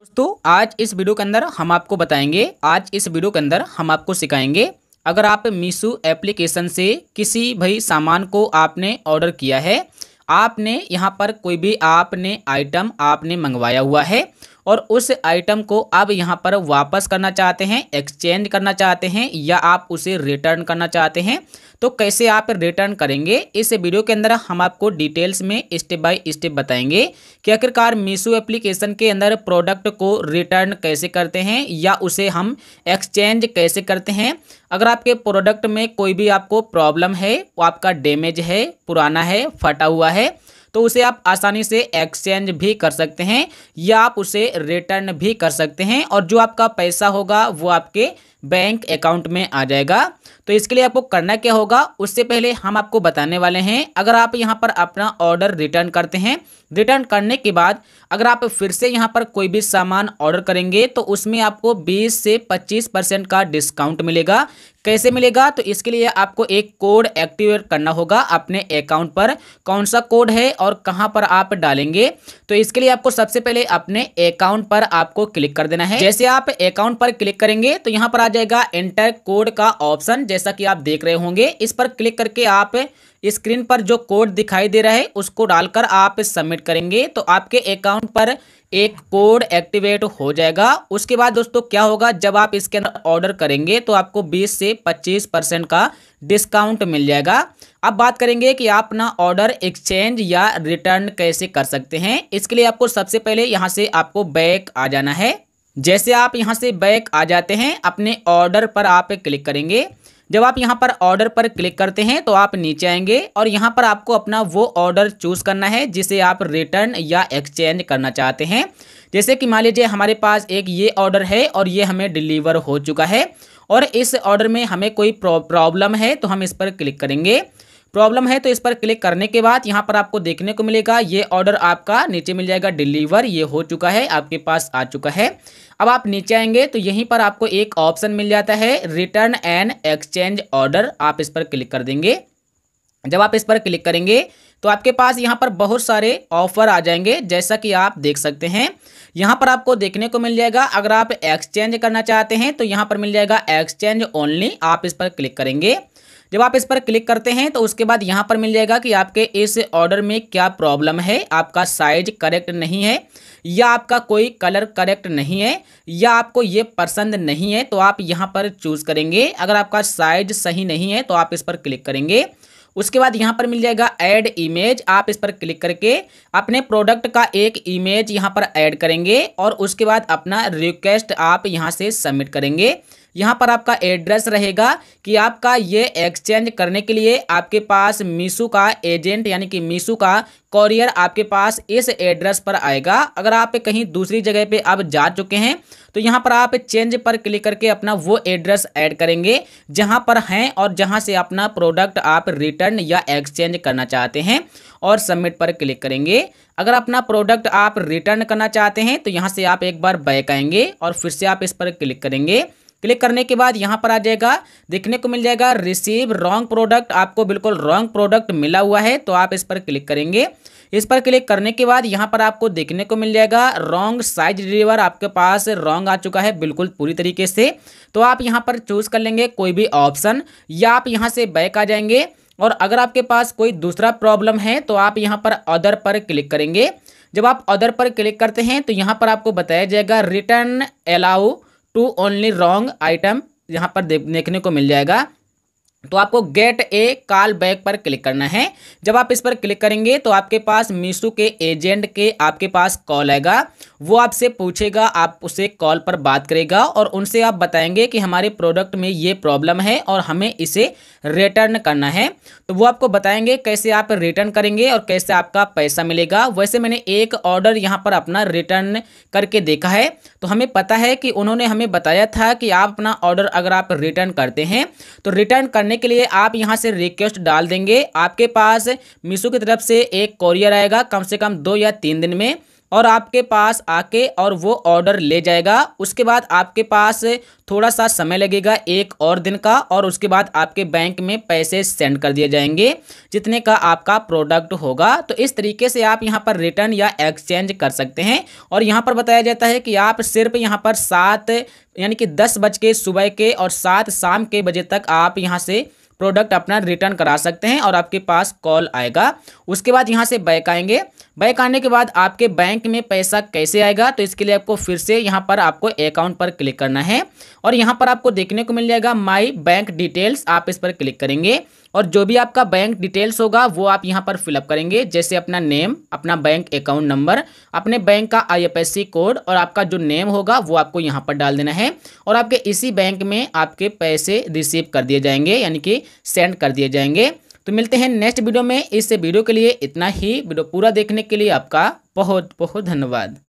दोस्तों आज इस वीडियो के अंदर हम आपको बताएंगे आज इस वीडियो के अंदर हम आपको सिखाएंगे अगर आप मीशो एप्लीकेशन से किसी भी सामान को आपने ऑर्डर किया है आपने यहाँ पर कोई भी आपने आइटम आपने मंगवाया हुआ है और उस आइटम को आप यहाँ पर वापस करना चाहते हैं एक्सचेंज करना चाहते हैं या आप उसे रिटर्न करना चाहते हैं तो कैसे आप रिटर्न करेंगे इस वीडियो के अंदर हम आपको डिटेल्स में स्टेप बाय स्टेप बताएंगे कि आखिरकार मीशो एप्लीकेशन के अंदर प्रोडक्ट को रिटर्न कैसे करते हैं या उसे हम एक्सचेंज कैसे करते हैं अगर आपके प्रोडक्ट में कोई भी आपको प्रॉब्लम है वो आपका डैमेज है पुराना है फटा हुआ है तो उसे आप आसानी से एक्सचेंज भी कर सकते हैं या आप उसे रिटर्न भी कर सकते हैं और जो आपका पैसा होगा वो आपके बैंक अकाउंट में आ जाएगा तो इसके लिए आपको करना क्या होगा उससे पहले हम आपको बताने वाले हैं अगर आप यहाँ पर अपना ऑर्डर रिटर्न करते हैं रिटर्न करने के बाद अगर आप फिर से यहाँ पर कोई भी सामान ऑर्डर करेंगे तो उसमें आपको 20 से 25 परसेंट का डिस्काउंट मिलेगा कैसे मिलेगा तो इसके लिए आपको एक कोड एक्टिवेट करना होगा अपने अकाउंट पर कौन सा कोड है और कहां पर आप डालेंगे तो इसके लिए आपको सबसे पहले अपने अकाउंट पर आपको क्लिक कर देना है जैसे आप अकाउंट पर क्लिक करेंगे तो यहां पर आ जाएगा एंटर कोड का ऑप्शन जैसा कि आप देख रहे होंगे इस पर क्लिक करके आप स्क्रीन पर जो कोड दिखाई दे रहा है उसको डालकर आप सबमिट करेंगे तो आपके अकाउंट पर एक कोड एक्टिवेट हो जाएगा उसके बाद दोस्तों क्या होगा जब आप इसके अंदर ऑर्डर करेंगे तो आपको 20 से 25 परसेंट का डिस्काउंट मिल जाएगा अब बात करेंगे कि आप अपना ऑर्डर एक्सचेंज या रिटर्न कैसे कर सकते हैं इसके लिए आपको सबसे पहले यहाँ से आपको बैक आ जाना है जैसे आप यहाँ से बैक आ जाते हैं अपने ऑर्डर पर आप क्लिक करेंगे जब आप यहाँ पर ऑर्डर पर क्लिक करते हैं तो आप नीचे आएंगे और यहाँ पर आपको अपना वो ऑर्डर चूज़ करना है जिसे आप रिटर्न या एक्सचेंज करना चाहते हैं जैसे कि मान लीजिए हमारे पास एक ये ऑर्डर है और ये हमें डिलीवर हो चुका है और इस ऑर्डर में हमें कोई प्रॉब्लम है तो हम इस पर क्लिक करेंगे प्रॉब्लम है तो इस पर क्लिक करने के बाद यहाँ पर आपको देखने को मिलेगा ये ऑर्डर आपका नीचे मिल जाएगा डिलीवर ये हो चुका है आपके पास आ चुका है अब आप नीचे आएंगे तो यहीं पर आपको एक ऑप्शन मिल जाता है रिटर्न एंड एक्सचेंज ऑर्डर आप इस पर क्लिक कर देंगे जब आप इस पर क्लिक करेंगे तो आपके पास यहाँ पर बहुत सारे ऑफर आ जाएंगे जैसा कि आप देख सकते हैं यहाँ पर आपको देखने को मिल जाएगा अगर आप एक्सचेंज करना चाहते हैं तो यहाँ पर मिल जाएगा एक्सचेंज ओनली आप इस पर क्लिक करेंगे जब आप इस पर क्लिक करते हैं तो उसके बाद यहाँ पर मिल जाएगा कि आपके इस ऑर्डर में क्या प्रॉब्लम है आपका साइज करेक्ट नहीं है या आपका कोई कलर करेक्ट नहीं है या आपको ये पसंद नहीं है तो आप यहाँ पर चूज़ करेंगे अगर आपका साइज सही नहीं है तो आप इस पर क्लिक करेंगे उसके बाद यहाँ पर मिल जाएगा ऐड इमेज आप इस पर क्लिक करके अपने प्रोडक्ट का एक इमेज यहाँ पर ऐड करेंगे और उसके बाद अपना रिक्वेस्ट आप यहाँ से सबमिट करेंगे यहाँ पर आपका एड्रेस रहेगा कि आपका ये एक्सचेंज करने के लिए आपके पास मीशो का एजेंट यानी कि मीशो का कॉरियर आपके पास इस एड्रेस पर आएगा अगर आप कहीं दूसरी जगह पे आप जा चुके हैं तो यहाँ पर आप चेंज पर क्लिक करके अपना वो एड्रेस ऐड करेंगे जहाँ पर हैं और जहाँ से अपना प्रोडक्ट आप रिटर्न या एक्सचेंज करना चाहते हैं और सबमिट पर क्लिक करेंगे अगर अपना प्रोडक्ट आप रिटर्न करना चाहते हैं तो यहाँ से आप एक बार बैक आएंगे और फिर से आप इस पर क्लिक करेंगे क्लिक करने के बाद यहाँ पर आ जाएगा देखने को मिल जाएगा रिसीव रॉन्ग प्रोडक्ट आपको बिल्कुल रॉन्ग प्रोडक्ट मिला हुआ है तो आप इस पर क्लिक करेंगे इस पर क्लिक करने के बाद यहाँ पर आपको देखने को मिल जाएगा रॉन्ग साइज डिलीवर आपके पास रॉन्ग आ चुका है बिल्कुल पूरी तरीके से तो आप यहाँ पर चूज़ कर लेंगे कोई भी ऑप्शन या आप यहाँ से बैक आ जाएंगे और अगर आपके पास कोई दूसरा प्रॉब्लम है तो आप यहाँ पर अदर पर क्लिक करेंगे जब आप अदर पर क्लिक करते हैं तो यहाँ पर आपको बताया जाएगा return allow to only wrong item यहाँ पर देखने को मिल जाएगा तो आपको गेट ए कॉल बैक पर क्लिक करना है जब आप इस पर क्लिक करेंगे तो आपके पास मीशो के एजेंट के आपके पास कॉल आएगा वो आपसे पूछेगा आप उसे कॉल पर बात करेगा और उनसे आप बताएंगे कि हमारे प्रोडक्ट में ये प्रॉब्लम है और हमें इसे रिटर्न करना है तो वो आपको बताएंगे कैसे आप रिटर्न करेंगे और कैसे आपका पैसा मिलेगा वैसे मैंने एक ऑर्डर यहाँ पर अपना रिटर्न करके देखा है तो हमें पता है कि उन्होंने हमें बताया था कि आप अपना ऑर्डर अगर आप रिटर्न करते हैं तो रिटर्न करने के लिए आप यहां से रिक्वेस्ट डाल देंगे आपके पास मीशो की तरफ से एक कोरियर आएगा कम से कम दो या तीन दिन में और आपके पास आके और वो ऑर्डर ले जाएगा उसके बाद आपके पास थोड़ा सा समय लगेगा एक और दिन का और उसके बाद आपके बैंक में पैसे सेंड कर दिए जाएंगे जितने का आपका प्रोडक्ट होगा तो इस तरीके से आप यहाँ पर रिटर्न या एक्सचेंज कर सकते हैं और यहाँ पर बताया जाता है कि आप सिर्फ यहाँ पर सात यानी कि दस बज के सुबह के और सात शाम के बजे तक आप यहाँ से प्रोडक्ट अपना रिटर्न करा सकते हैं और आपके पास कॉल आएगा उसके बाद यहाँ से बैक आएंगे बैक आने के बाद आपके बैंक में पैसा कैसे आएगा तो इसके लिए आपको फिर से यहाँ पर आपको अकाउंट पर क्लिक करना है और यहाँ पर आपको देखने को मिल जाएगा माई बैंक डिटेल्स आप इस पर क्लिक करेंगे और जो भी आपका बैंक डिटेल्स होगा वो आप यहाँ पर फिलअप करेंगे जैसे अपना नेम अपना बैंक अकाउंट नंबर अपने बैंक का आई कोड और आपका जो नेम होगा वो आपको यहाँ पर डाल देना है और आपके इसी बैंक में आपके पैसे रिसीव कर दिए जाएंगे यानी कि सेंड कर दिए जाएंगे तो मिलते हैं नेक्स्ट वीडियो में इस वीडियो के लिए इतना ही वीडियो पूरा देखने के लिए आपका बहुत बहुत धन्यवाद